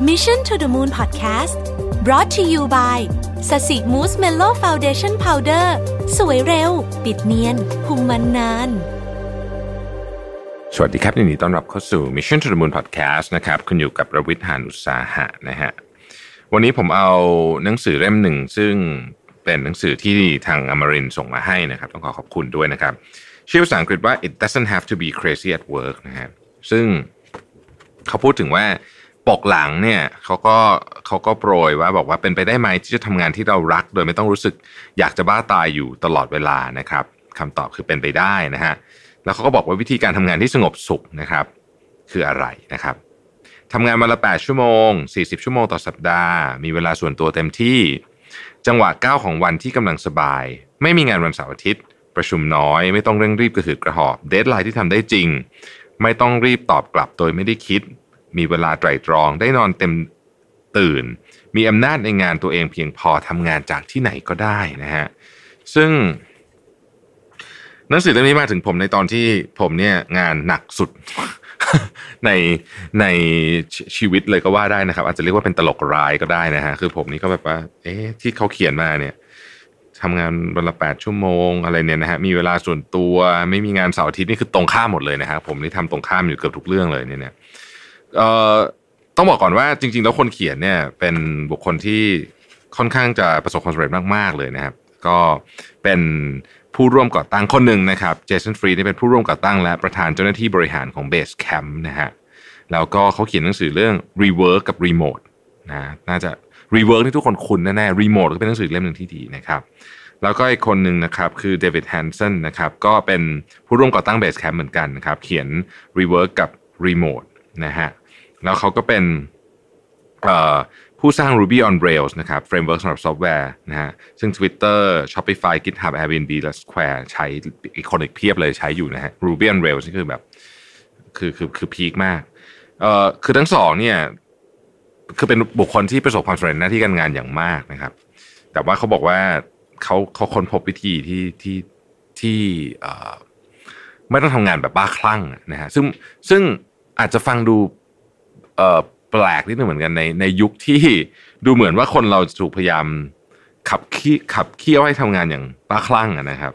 Mission to the Moon Podcast brought to you by สสิมูสเมโล่ฟาวเดชั่นพาวเดอร์สวยเร็ว ปิดเนียนคุมมันนาน สวัสดีครับยินดีต้อนรับเข้าสู่ Mission to the Moon Podcast นะครับคุณอยู่กับประวิทย์ หานุสาหะนะฮะ วันนี้ผมเอาหนังสือเล่มหนึ่งซึ่งเป็นหนังสือที่ทางอมรินส่งมาให้นะครับ ต้องขอขอบคุณด้วยนะครับ ชื่อภาษาอังกฤษว่า it doesn't have to be crazy at work นะฮะ ซึ่งเขาพูดถึงว่ากหลังเนี่ยเขาก็เขาก็โปรยว่าบอกว่าเป็นไปได้ไหมที่จะทำงานที่เรารักโดยไม่ต้องรู้สึกอยากจะบ้าตายอยู่ตลอดเวลานะครับคำตอบคือเป็นไปได้นะฮะแล้วเขาก็บอกว่าวิธีการทำงานที่สงบสุขนะครับคืออะไรนะครับทำงานวันละ 8 ชั่วโมง 40 ชั่วโมงต่อสัปดาห์ มีเวลาส่วนตัวเต็มที่ จังหวะก้าวของวันที่กำลังสบาย ไม่มีงานวันเสาร์อาทิตย์ประชุมน้อย ไม่ต้องเร่งรีบกระหืดกระหอบเดทไลน์ที่ทำได้จริง ไม่ต้องรีบตอบกลับ โดยไม่ได้คิดมีเวลาไตร่ตรองได้นอนเต็มตื่น มีอำนาจในงานตัวเองเพียงพอทำงานจากที่ไหนก็ได้นะฮะซึ่งหนังสือเล่มนี้มาถึงผมในตอนที่ผมเนี่ย งานหนักสุด ในในชีวิตเลยก็ว่าได้นะครับอาจจะเรียกว่าเป็นตลกร้ายก็ได้นะฮะ คือผมนี่ก็แบบว่า เอ๊ะที่เขาเขียนมาเนี่ยทำงานวันละแปดชั่วโมง อะไรเนี่ยนะฮะมีเวลาส่วนตัว ไม่มีงานเสาร์อาทิตย์นี่คือตรงข้ามหมดเลยนะครับผมนี่ทำตรงข้ามอยู่เกือบทุกเรื่องเลยเนี่ยเอ่อต้องบอกก่อนว่าจริงๆแล้วคนเขียนเนี่ยเป็นบุคคลที่ค่อนข้างจะประสบความสำเร็จมากๆเลยนะครับก็เป็นผู้ร่วมก่อตั้งคนหนึ่งนะครับเจสันฟรีนี่เป็นผู้ร่วมก่อตั้งและประธานเจ้าหน้าที่บริหารของ Base Camp นะฮะแล้วก็เขาเขียนหนังสือเรื่อง Rework กับ Remote นะน่าจะ Rework ที่ทุกคนคุ้นแน่ๆ Remote ก็เป็นหนังสือเล่มหนึ่งที่ดีนะครับแล้วก็อีกคนหนึ่งนะครับคือเดวิดแฮนสันนะครับก็เป็นผู้ร่วมก่อตั้ง Base Camp เหมือนกันนะครับเขียน Rework กับ Remote นะฮะแล้วเขาก็เป็นผู้สร้าง Ruby on Rails นะครับเฟรมเวิร์กสำหรับซอฟต์แวร์นะฮะซึ่ง Twitter Shopify GitHub Airbnb และ Square ใช้อีกคนอีกเพียบเลยใช้อยู่นะฮะ Ruby on Rails นี่คือแบบคือคือคือพีคมากเอ่อคือทั้งสองเนี่ยคือเป็นบุคคลที่ประสบความสำเร็จหน้าที่การงานอย่างมากนะครับ แต่ว่าเขาบอกว่าเขาเขาค้นพบวิธีที่ที่ที่ไม่ต้องทำงานแบบบ้าคลั่งนะฮะซึ่งซึ่งอาจจะฟังดูเแปลกนิดนึงเหมือนกันในในยุคที่ดูเหมือนว่าคนเราถูกพยายามขับขี้ขับเคี่ยวให้ทำงานอย่างตาคลั่งนะครับ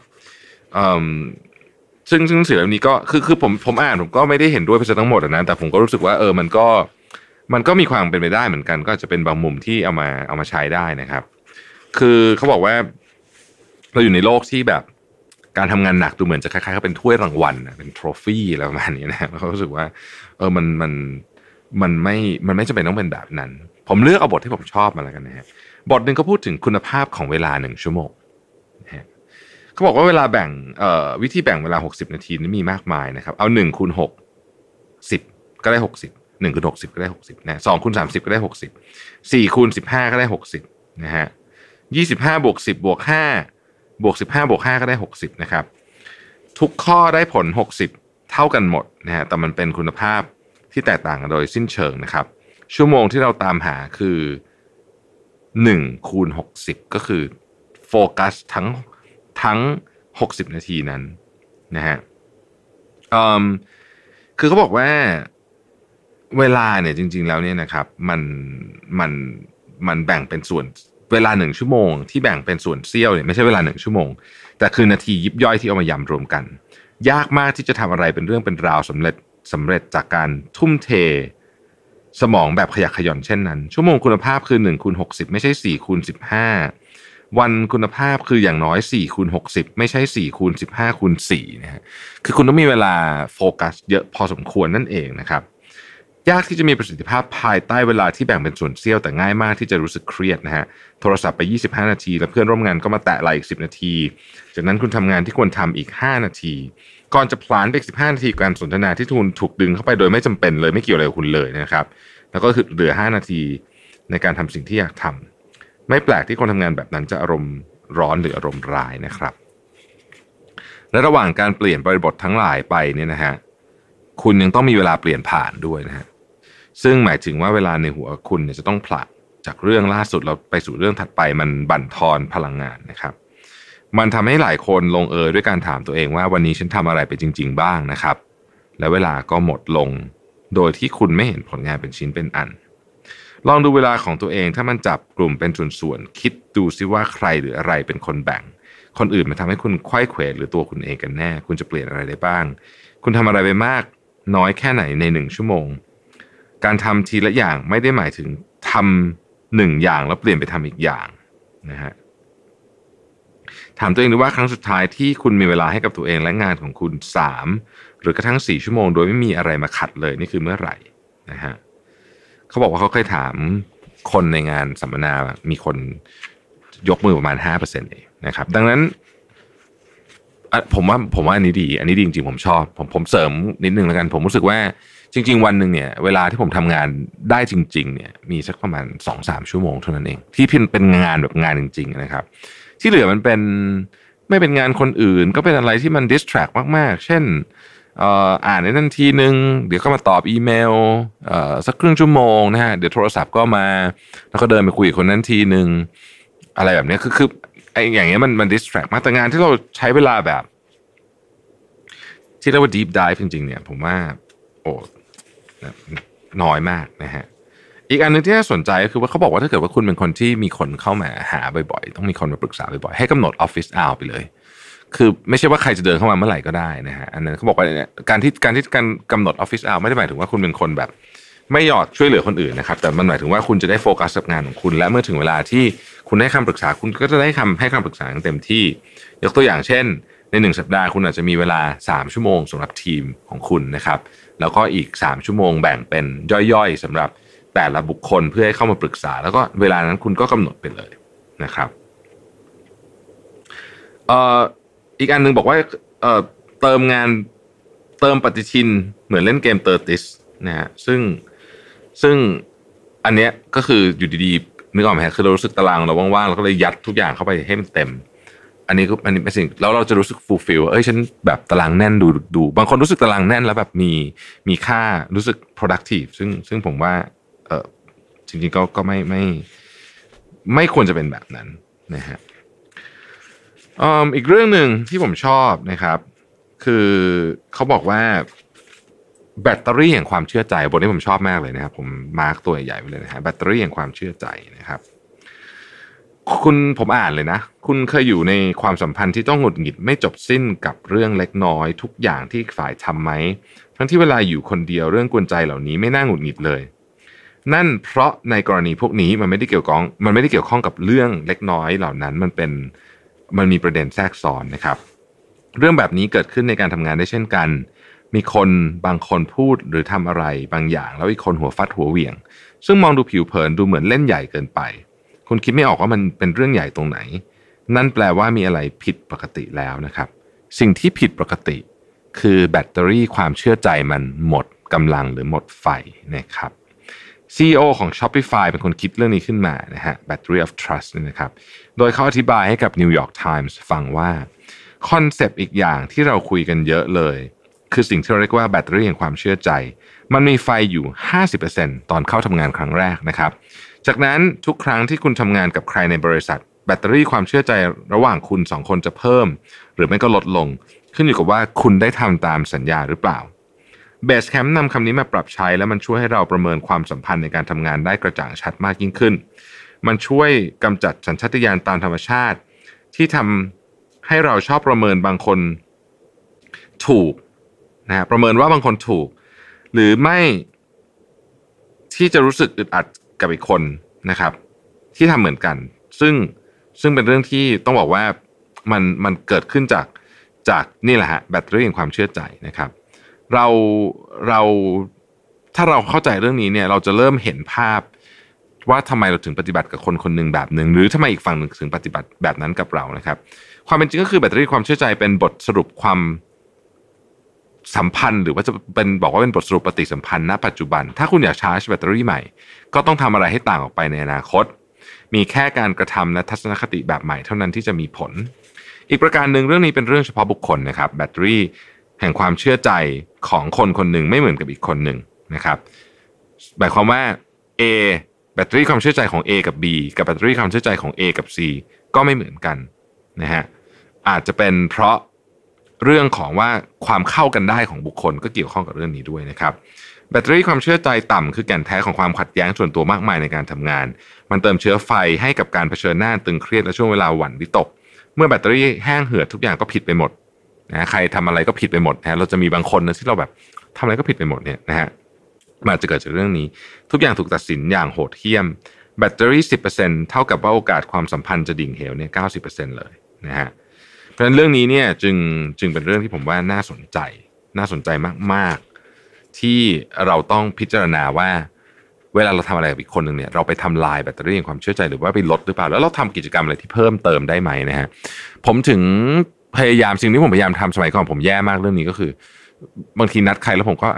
ซึ่งซึ่งงสือเล่มนี้ก็คือคือผมผมอ่านผมก็ไม่ได้เห็นด้วยไปซะทั้งหมดนะ แต่ผมก็รู้สึกว่าเออมันก็มันก็มีความเป็นไปได้เหมือนกัน ก็จะเป็นบางมุมที่เอามาเอามาใช้ได้นะครับ คือเขาบอกว่า เราอยู่ในโลกที่แบบ การทำงานหนักดูเหมือนจะคล้ายๆเขาเป็นถ้วยรางวัลเป็นทรฟี่อะไรประมาณนี้นะเขารู้สึกว่าเออมันมันมันไม่มันไม่จำเป็นต้องเป็นแบบนั้น ผมเลือกเอาบทที่ผมชอบมาแล้วกันนะฮะบทหนึ่งเขาพูดถึงคุณภาพของเวลาหนึ่งชั่วโมงนะฮะเขาบอกว่าเวลาแบ่งวิธีแบ่งเวลา 60 นาทีนี่มีมากมายนะครับ เอา1คูณหกสิบก็ได้ 60 1คูณหกสิบก็ได้ 60นะสองคูณิบก็ได้ 60 4คูณ้าก็ได้ 60นะฮะยี่สิบห้าบวกสิบบวกห้าบวกสิบห้าบวกห้าก็ได้ 60นะครับ ทุกข้อได้ผล 60เท่ากันหมดนะฮะ แต่มันเป็นคุณภาพที่แตกต่างกันโดยสิ้นเชิงนะครับ ชั่วโมงที่เราตามหาคือ1คูณ60ก็คือโฟกัสทั้งทั้ง 60 นาทีนั้นนะฮะคือเขาบอกว่าเวลาเนี่ยจริง ๆแล้วเนี่ยนะครับมันมันมันแบ่งเป็นส่วน เวลาหนึ่งชั่วโมงที่แบ่งเป็นส่วนเซี่ยวเนี่ยไม่ใช่เวลาหนึ่งชั่วโมง แต่คือนาทียิบย่อยที่เอามายำรวมกันยากมากที่จะทำอะไรเป็นเรื่องเป็นราวสำเร็จสำเร็จจากการทุ่มเทสมองแบบขยักขย่อนเช่นนั้น ชั่วโมงคุณภาพคือ1คูณหกไม่ใช่ 4คูณสิวันคุณภาพคืออย่างน้อย4คูณหกไม่ใช่ 4คูณ้าคูณ่นะฮะคือคุณต้องมีเวลาโฟกัสเยอะพอสมควรนั่นเองนะครับยากที่จะมีประสิทธิภาพภายใต้เวลาที่แบ่งเป็นส่วนเสี้ยวแต่ง่ายมากที่จะรู้สึกเครียดนะฮะโทรศัพท์ไป 25 นาทีแล้วเพื่อนร่วมงานก็มาแตะไหลอีก10 นาที จากนั้นคุณทำงานที่ควรทำอีก 5 นาที ก่อนจะพลานไปอีก15 นาทีการสนทนาที่ทุนถูกดึงเข้าไปโดยไม่จำเป็นเลย ไม่เกี่ยวอะไรกับคุณเลยนะครับ แล้วก็คือเหลือ 5 นาทีในการทำสิ่งที่อยากทำ ไม่แปลกที่คนทำงานแบบนั้นจะอารมณ์ร้อนหรืออารมณ์ร้ายนะครับ และระหว่างการเปลี่ยนบริบททั้งหลายไปเนี่ยนะฮะคุณยังต้องมีเวลาเปลี่ยนผ่านด้วยนะฮะซึ่งหมายถึงว่าเวลาในหัวคุณเนี่ยจะต้องผลักจากเรื่องล่าสุดเราไปสู่เรื่องถัดไปมันบั่นทอนพลังงานนะครับ มันทำให้หลายคนลงเอยด้วยการถามตัวเองว่าวันนี้ฉันทำอะไรไปจริง ๆ บ้างนะครับ และเวลาก็หมดลง โดยที่คุณไม่เห็นผลงานเป็นชิ้นเป็นอัน ลองดูเวลาของตัวเอง ถ้ามันจับกลุ่มเป็นส่วนๆคิดดูซิว่าใครหรืออะไรเป็นคนแบ่ง คนอื่นมาทำให้คุณควยเขวหรือตัวคุณเองกันแน่ คุณจะเปลี่ยนอะไรได้บ้าง คุณทำอะไรไปมาก น้อยแค่ไหนในหนึ่งชั่วโมงการทำทีละอย่างไม่ได้หมายถึงทำหนึ่งอย่างแล้วเปลี่ยนไปทำอีกอย่างนะฮะถามตัวเองดูว่าครั้งสุดท้ายที่คุณมีเวลาให้กับตัวเองและงานของคุณ 3 หรือกระทั่ง4 ชั่วโมง โดยไม่มีอะไรมาขัดเลยนี่คือเมื่อไหร่นะฮะเขาบอกว่าเขาเคยถามคนในงานสัมมนามีคนยกมือประมาณ5%เองนะครับดังนั้นผมว่าผมว่าอันนี้ดีอันนี้ดีจริงๆผมชอบผมผมเสริมนิดนึงแล้วกันผมรู้สึกว่าจริงๆวันหนึ่งเนี่ยเวลาที่ผมทำงานได้จริง ๆ เนี่ยมีสักประมาณสองสามชั่วโมงเท่านั้นเองที่เป็นเป็นงานแบบงานจริง ๆ นะครับ ที่เหลือมันเป็นไม่เป็นงานคนอื่น ก็เป็นอะไรที่มันดิสแทรกมากๆ เช่นอ่านในนั้นทีหนึ่งเดี๋ยวก็มาตอบอีเมลสักครึ่งชั่วโมงนะฮะเดี๋ยวโทรศัพท์ก็มาแล้วก็เดินไปคุยกับคนนั้นทีหนึ่งอะไรแบบนี้คือคือไออย่างเงี้ยมันมันดิสแทรกมากแต่งานที่เราใช้เวลาแบบ ที่เรียกว่าดีฟดิฟจริง ๆ เนี่ย ผมว่าโอ้น้อยมากนะฮะ อีกอันนึงที่น่าสนใจก็คือว่าเขาบอกว่าถ้าเกิดว่าคุณเป็นคนที่มีคนเข้ามาหาบ่อยๆ ต้องมีคนมาปรึกษาบ่อยๆ ให้กำหนดออฟฟิศอาไปเลย คือไม่ใช่ว่าใครจะเดินเข้ามาเมื่อไหร่ก็ได้นะฮะ อันนั้นเขาบอกว่าการที่การที่การกำหนดออฟฟิศอาไม่ได้หมายถึงว่าคุณเป็นคนแบบ ไม่หยอดช่วยเหลือคนอื่นนะครับ แต่มันหมายถึงว่าคุณจะได้โฟกัสกับงานของคุณ และเมื่อถึงเวลาที่คุณให้คำปรึกษาคุณก็จะได้คำให้คำปรึกษาอย่างเต็มที่ ยกตัวอย่างเช่น ในหนึ่งสัปดาห์คุณอาจจะมีเวลา3ชั่วโมง สำหรับทีมของคุณนะครับแล้วก็อีก 3 ชั่วโมงแบ่งเป็นย่อยๆสำหรับแต่ละบุคคลเพื่อให้เข้ามาปรึกษา แล้วก็เวลานั้นคุณก็กำหนดไปเลยนะครับเอ่ออีกอันนึงบอกว่าเอ่อเติมงานเติมปฏิทินเหมือนเล่นเกมเตอร์ติสนะฮะซึ่งซึ่งอันเนี้ยก็คืออยู่ดีๆนึกออกไหมคือเรารู้สึกตารางเราว่างๆเราก็เลยยัดทุกอย่างเข้าไปให้มันเต็มอันนี้ก็อันนี้เป็นสิ่งแล้วเราจะรู้สึกฟูลฟิลเอ้ยฉันแบบตารางแน่นดูดูบางคนรู้สึกตารางแน่นแล้วแบบมีมีค่ารู้สึก productive ซึ่งซึ่งผมว่าเออจริงๆก็ก็ไม่ไม่ ไม่ควรจะเป็นแบบนั้นนะฮะอีกเรื่องหนึ่งที่ผมชอบนะครับ คือเขาบอกว่า แบตเตอรี่แห่งความเชื่อใจบทนี้ผมชอบมากเลยนะครับผมมาร์กตัวใหญ่ไปเลยนะฮะแบตเตอรี่แห่งความเชื่อใจนะครับคุณผมอ่านเลยนะ คุณเคยอยู่ในความสัมพันธ์ที่ต้องหงุดหงิดไม่จบสิ้นกับเรื่องเล็กน้อยทุกอย่างที่ฝ่ายทำไหมทั้งที่เวลาอยู่คนเดียวเรื่องกวนใจเหล่านี้ไม่น่าหงุดหงิดเลย นั่นเพราะในกรณีพวกนี้มันไม่ได้เกี่ยวกองมันไม่ได้เกี่ยวข้องกับเรื่องเล็กน้อยเหล่านั้นมันเป็นมันมีประเด็นแทรกซ้อนนะครับ เรื่องแบบนี้เกิดขึ้นในการทำงานได้เช่นกัน มีคนบางคนพูดหรือทำอะไรบางอย่าง แล้วอีกคนหัวฟัดหัวเหวี่ยง ซึ่งมองดูผิวเผินดูเหมือนเล่นใหญ่เกินไปคุณคิดไม่ออกว่ามันเป็นเรื่องใหญ่ตรงไหน นั่นแปลว่ามีอะไรผิดปกติแล้วนะครับ สิ่งที่ผิดปกติ คือแบตเตอรี่ความเชื่อใจมันหมดกำลังหรือหมดไฟนะครับ CEO ของ Shopify เป็นคนคิดเรื่องนี้ขึ้นมานะฮะ Battery of Trust นี่นะครับ โดยเขาอธิบายให้กับ New York Times ฟังว่า คอนเซปต์อีกอย่างที่เราคุยกันเยอะเลย คือสิ่งที่เราเรียกว่าแบตเตอรี่แห่งความเชื่อใจ มันมีไฟอยู่ 50%ตอนเข้าทำงานครั้งแรกนะครับจากนั้นทุกครั้งที่คุณทำงานกับใครในบริษัท แบตเตอรี่ความเชื่อใจระหว่างคุณสองคนจะเพิ่ม หรือไม่ก็ลดลงขึ้นอยู่กับว่าคุณได้ทำตามสัญญาหรือเปล่าเบสแคมป์นำคำนี้มาปรับใช้ แล้วมันช่วยให้เราประเมินความสัมพันธ์ในการทำงานได้กระจ่างชัดมากยิ่งขึ้น มันช่วยกำจัดสัญชาตญาณตามธรรมชาติ ที่ทำให้เราชอบประเมินบางคนถูกนะฮะประเมินว่าบางคนถูก หรือไม่ที่จะรู้สึกอึดอัดกับอีกคนนะครับ ที่ทำเหมือนกัน ซึ่งซึ่งเป็นเรื่องที่ต้องบอกว่ามันมันเกิดขึ้นจากจากนี่แหละฮะแบตเตอรี่แห่งความเชื่อใจนะครับ เราเราถ้าเราเข้าใจเรื่องนี้เนี่ยเราจะเริ่มเห็นภาพว่าทำไมเราถึงปฏิบัติกับคนคนหนึ่งแบบหนึ่งหรือทำไมอีกฝั่งหนึ่งถึงปฏิบัติแบบนั้นกับเรานะครับ ความเป็นจริงก็คือแบตเตอรี่ความเชื่อใจเป็นบทสรุปความสัมพันธ์หรือว่าจะเป็นบอกว่าเป็นบทสรุปปฏิสัมพันธ์ณปัจจุบัน ถ้าคุณอยากชาร์จแบตเตอรี่ใหม่ก็ต้องทำอะไรให้ต่างออกไปในอนาคต มีแค่การกระทำและทัศนคติแบบใหม่เท่านั้นที่จะมีผล อีกประการหนึ่งเรื่องนี้เป็นเรื่องเฉพาะบุคคลนะครับแบตเตอรี่แห่งความเชื่อใจของคนคนหนึ่งไม่เหมือนกับอีกคนหนึ่งนะครับหมายความว่า A แบตเตอรี่ความเชื่อใจของ A กับ B กับแบตเตอรี่ความเชื่อใจของ A กับ C ก็ไม่เหมือนกันนะฮะอาจจะเป็นเพราะเรื่องของว่าความเข้ากันได้ของบุคคลก็เกี่ยวข้องกับเรื่องนี้ด้วยนะครับ แบตเตอรี่ความเชื่อใจต่ำ คือแก่นแท้ของความขัดแย้งส่วนตัวมากมายในการทำงาน มันเติมเชื้อไฟให้กับการเผชิญหน้าตึงเครียดและช่วงเวลาหวั่นวิตก เมื่อแบตเตอรี่แห้งเหือดทุกอย่างก็ผิดไปหมดนะใครทำอะไรก็ผิดไปหมดนะเราจะมีบางคนนะที่เราแบบทำอะไรก็ผิดไปหมดเนี่ยนะฮะมาจะเกิดจากเรื่องนี้ ทุกอย่างถูกตัดสินอย่างโหดเหี้ยม แบตเตอรี่ 10%เท่ากับว่าโอกาสความสัมพันธ์จะดิ่งเหวเนี่ยเก้เลยนะฮะเพราะฉะนั้นเรื่องนี้เนี่ยจึงจึงเป็นเรื่องที่ผมว่าน่าสนใจ น่าสนใจมากๆ ที่เราต้องพิจารณาว่า เวลาเราทำอะไรกับอีกคนหนึ่งเนี่ยเราไปทำลายแบตเตอรี่งความเชื่อใจหรือว่าไปลดหรือเปล่า แล้วเราทำกิจกรรมอะไรที่เพิ่มเติมได้ไหมนะฮะผมถึงพยายามสิ่งที่ผมพยายามทำสมัยก่อนผมแย่มากเรื่องนี้ก็คือ บางทีนัดใครแล้วผมก็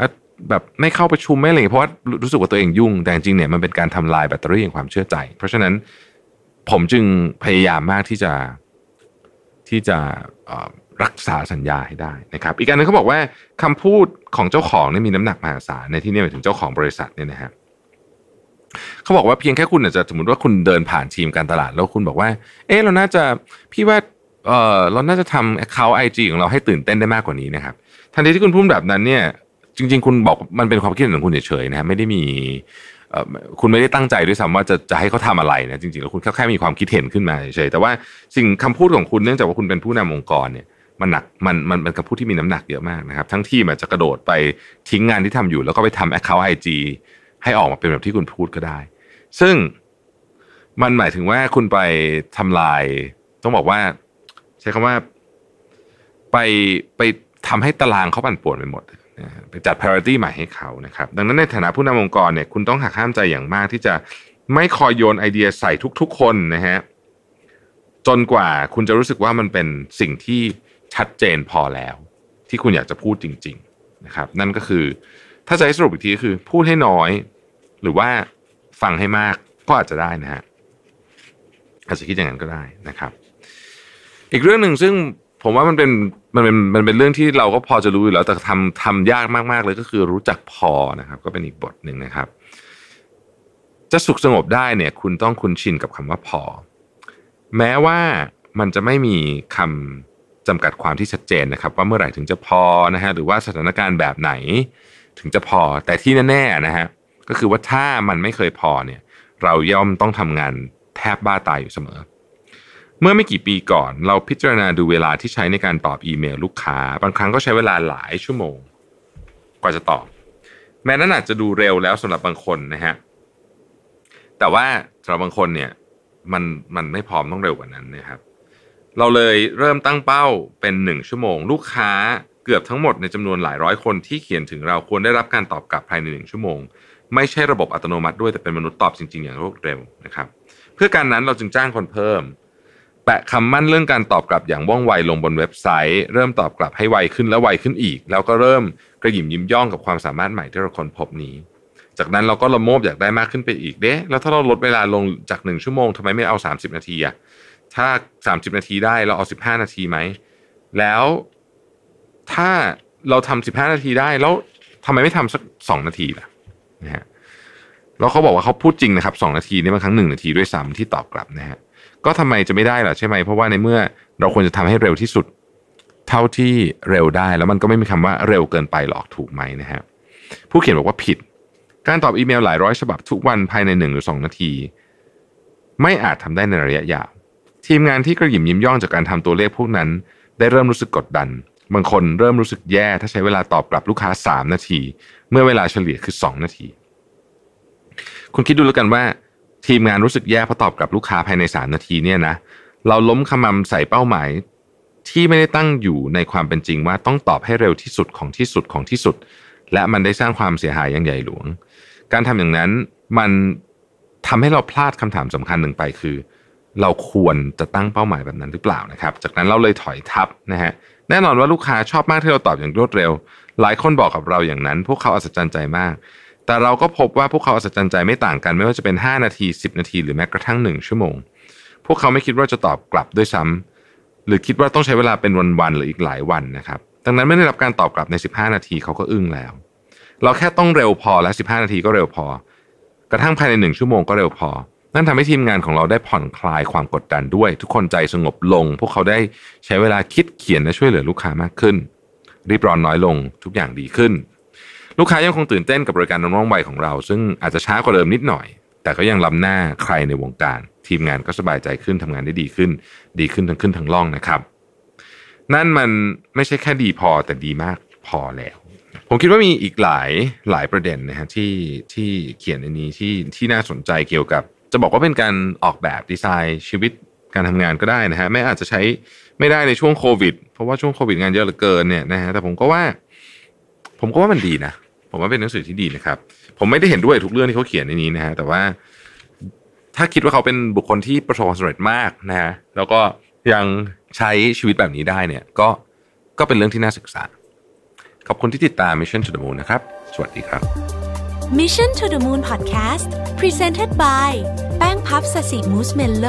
แบบไม่เข้าประชุมไม่อะไรเพราะว่ารู้สึกว่าตัวเองยุ่งแต่จริงเนี่ยมันเป็นการทำลายแบตเตอรี่ของความเชื่อใจ เพราะฉะนั้นผมจึงพยายามมากที่จะที่จะรักษาสัญญาให้ได้นะครับ อีกอันนึงเขาบอกว่าคำพูดของเจ้าของนี่มีน้ำหนักมหาศาลในที่นี่หมายถึงเจ้าของบริษัทเนี่ยนะฮะเขาบอกว่าเพียงแค่คุณอาจจะสมมติว่าคุณเดินผ่านทีมการตลาดแล้วคุณบอกว่าเออเราน่าจะพี่ว่าเออเราน่าจะทำแอคเคาท์ไอจีของเราให้ตื่นเต้นได้มากกว่านี้นะครับ ทันทีที่คุณพูดแบบนั้นเนี่ย จริง ๆ คุณบอกมันเป็นความคิดเห็นของคุณเฉยๆนะไม่ได้มีคุณไม่ได้ตั้งใจด้วยซ้ำว่าจะจะให้เขาทำอะไรนะจริง ๆแล้วคุณแค่มีความคิดเห็นขึ้นมาเฉยแต่ว่าสิ่งคำพูดของคุณเนื่องจากว่าคุณเป็นผู้นำองค์กรเนี่ยมันหนักมันมันเป็นคำพูดที่มีน้ำหนักเยอะมากนะครับ ทั้งที่มันจะกระโดดไปทิ้งงานที่ทำอยู่ แล้วก็ไปทำแอคเคาท์ไอจีให้ออกมาเป็นแบบที่คุณพูดก็ได้ ซึ่งมันหมายถึงว่าคุณไปทำลาย ต้องบอกว่า ใช้คำว่าไปไปทำให้ตารางเขาปั่นป่วนไปหมดไปจัด priority ใหม่ให้เขานะครับ ดังนั้นในฐานะผู้นำองค์กรเนี่ยคุณต้องหักห้ามใจอย่างมาก ที่จะไม่คอยโยนไอเดียใส่ทุก ๆ คนนะฮะจนกว่าคุณจะรู้สึกว่ามันเป็นสิ่งที่ชัดเจนพอแล้ว ที่คุณอยากจะพูดจริงๆนะครับ นั่นก็คือถ้าจะให้สรุปอีกทีก็คือ พูดให้น้อย หรือว่าฟังให้มากก็อาจจะได้นะฮะอาจจะคิดอย่างนั้นก็ได้นะครับ อีกเรื่องหนึ่งซึ่งผมว่ามันเป็นมันเป็นมันเป็นเรื่องที่เราก็พอจะรู้อยู่แล้วแต่ทำทำยากมาก ๆ เลยก็คือรู้จักพอนะครับ ก็เป็นอีกบทหนึ่งนะครับ จะสุขสงบได้เนี่ย คุณต้องคุ้นชินกับคำว่าพอ แม้ว่ามันจะไม่มีคำจำกัดความที่ชัดเจนนะครับ ว่าเมื่อไหร่ถึงจะพอนะฮะหรือว่าสถานการณ์แบบไหน ถึงจะพอแต่ที่แน่ๆนะฮะก็คือว่าถ้ามันไม่เคยพอเนี่ยเราย่อมต้องทำงานแทบบ้าตายอยู่เสมอเมื่อไม่กี่ปีก่อนเราพิจารณาดูเวลาที่ใช้ในการตอบอีเมล ลูกค้า บางครั้งก็ใช้เวลาหลายชั่วโมงกว่าจะตอบ แม้นั้นอาจจะดูเร็วแล้วสำหรับบางคนนะฮะแต่ว่าสำหรับบางคนเนี่ยมันมันไม่พร้อมต้องเร็วกว่านั้นนะครับเราเลยเริ่มตั้งเป้าเป็นหนึ่งชั่วโมง ลูกค้าเกือบทั้งหมดในจำนวนหลายร้อยคนที่เขียนถึงเราควรได้รับการตอบกลับภายในหนึ่งชั่วโมงไม่ใช่ระบบอัตโนมัติด้วยแต่เป็นมนุษย์ตอบจริง ๆอย่างรวดเร็วนะครับ เพื่อการนั้นเราจึงจ้างคนเพิ่มแปะคำมั่นเรื่องการตอบกลับอย่างว่องไว ลงบนเว็บไซต์ เริ่มตอบกลับให้ไวขึ้นและไวขึ้นอีก แล้วก็เริ่มกระหยิมยิ้มย่องกับความสามารถใหม่ที่เราค้นพบนี้ จากนั้นเราก็ละโมบอยากได้มากขึ้นไปอีกเด้แล้วถ้าเราลดเวลาลงจาก1ชั่วโมงทำไมไม่เอา 30 นาทีอะถ้า 30 นาทีได้เราเอา 15 นาทีไหมแล้วถ้าเราทำ15 นาทีได้ แล้วทำไมไม่ทำสัก2นาทีล่ะนะฮะแล้วเขาบอกว่าเขาพูดจริงนะครับ2นาทีนี่บางครั้ง1นาทีด้วยซ้ำที่ตอบกลับนะฮะเก็ทำไมจะไม่ได้ล่ะใช่ไหม เพราะว่าในเมื่อเราควรจะทำให้เร็วที่สุด เท่าที่เร็วได้แล้วมันก็ไม่มีคำว่าเร็วเกินไปหรอกถูกไหมนะฮะผู้เขียนบอกว่าผิด การตอบอีเมลหลายร้อยฉบับทุกวันภายใน1หรืองนาที ไม่อาจทำได้ในระยะยาวทีมงานที่กระหิิมยิ้มย่องจากการทำตัวเลขพวกนั้น ได้เริ่มรู้สึกกดดัน บางคนเริ่มรู้สึกแย่ ถ้าใช้เวลาตอบกลับลูกค้า 3 นาที เมื่อเวลาเฉลี่ยคือ 2 นาทีคุณคิดดูแล้วกันว่าทีมงานรู้สึกแย่เพราะตอบกับลูกค้าภายในสามนาทีเนี่ยนะเราล้มขมำใส่เป้าหมาย ที่ไม่ได้ตั้งอยู่ในความเป็นจริงว่าต้องตอบให้เร็วที่สุดของที่สุดของที่สุด และมันได้สร้างความเสียหายอย่างใหญ่หลวง การทำอย่างนั้นมันทำให้เราพลาดคำถามสำคัญหนึ่งไปคือ เราควรจะตั้งเป้าหมายแบบนั้นหรือเปล่านะครับ จากนั้นเราเลยถอยทับนะฮะแน่นอนว่าลูกค้าชอบมากที่เราตอบอย่างรวดเร็ว หลายคนบอกกับเราอย่างนั้น พวกเขาอัศจรรย์ใจมากแต่เราก็พบว่าพวกเขาอัศจรรย์ใจไม่ต่างกัน ไม่ว่าจะเป็น 5 นาที 10 นาที หรือแม้กระทั่ง 1 ชั่วโมง พวกเขาไม่คิดว่าจะตอบกลับด้วยซ้ำ หรือคิดว่าต้องใช้เวลาเป็นวันๆหรืออีกหลายวันนะครับ ดังนั้นไม่ได้รับการตอบกลับใน 15 นาทีเขาก็อึ้งแล้ว เราแค่ต้องเร็วพอและ 15 นาทีก็เร็วพอ กระทั่งภายใน 1 ชั่วโมงก็เร็วพอ นั่นทำให้ทีมงานของเราได้ผ่อนคลายความกดดันด้วย ทุกคนใจสงบลง พวกเขาได้ใช้เวลาคิดเขียนและช่วยเหลือลูกค้ามากขึ้นรีบร้อนน้อยลงทุกอย่างดีขึ้นลูกค้ายังคงตื่นเต้นกับบริการน้ำร่องใบของเราซึ่งอาจจะช้ากว่าเดิมนิดหน่อย แต่ก็ยังล้ำหน้าใครในวงการ ทีมงานก็สบายใจขึ้นทำงานได้ดีขึ้น ดีขึ้นทั้งขึ้นทั้งล่องนะครับ นั่นมันไม่ใช่แค่ดีพอแต่ดีมากพอแล้ว ผมคิดว่ามีอีกหลายหลายประเด็นนะฮะที่ที่เขียนในนี้ที่ที่น่าสนใจเกี่ยวกับ จะบอกว่าเป็นการออกแบบดีไซน์ชีวิตการทำงานก็ได้นะฮะแม้อาจจะใช้ไม่ได้ในช่วงโควิดเพราะว่าช่วงโควิดงานเยอะเหลือเกินเนี่ยนะฮะแต่ผมก็ว่า ผมก็ว่ามันดีนะผมว่าเป็นหนังสือที่ดีนะครับ ผมไม่ได้เห็นด้วยทุกเรื่องที่เขาเขียนในนี้นะฮะ แต่ว่าถ้าคิดว่าเขาเป็นบุคคลที่ประสบความสำเร็จมากนะฮะ แล้วก็ยังใช้ชีวิตแบบนี้ได้เนี่ย ก็ก็เป็นเรื่องที่น่าศึกษา ขอบคุณที่ติดตาม Mission to the Moon นะครับ สวัสดีครับ Mission to the Moon Podcast Presented by แป้งพับสสิมูสเมลโล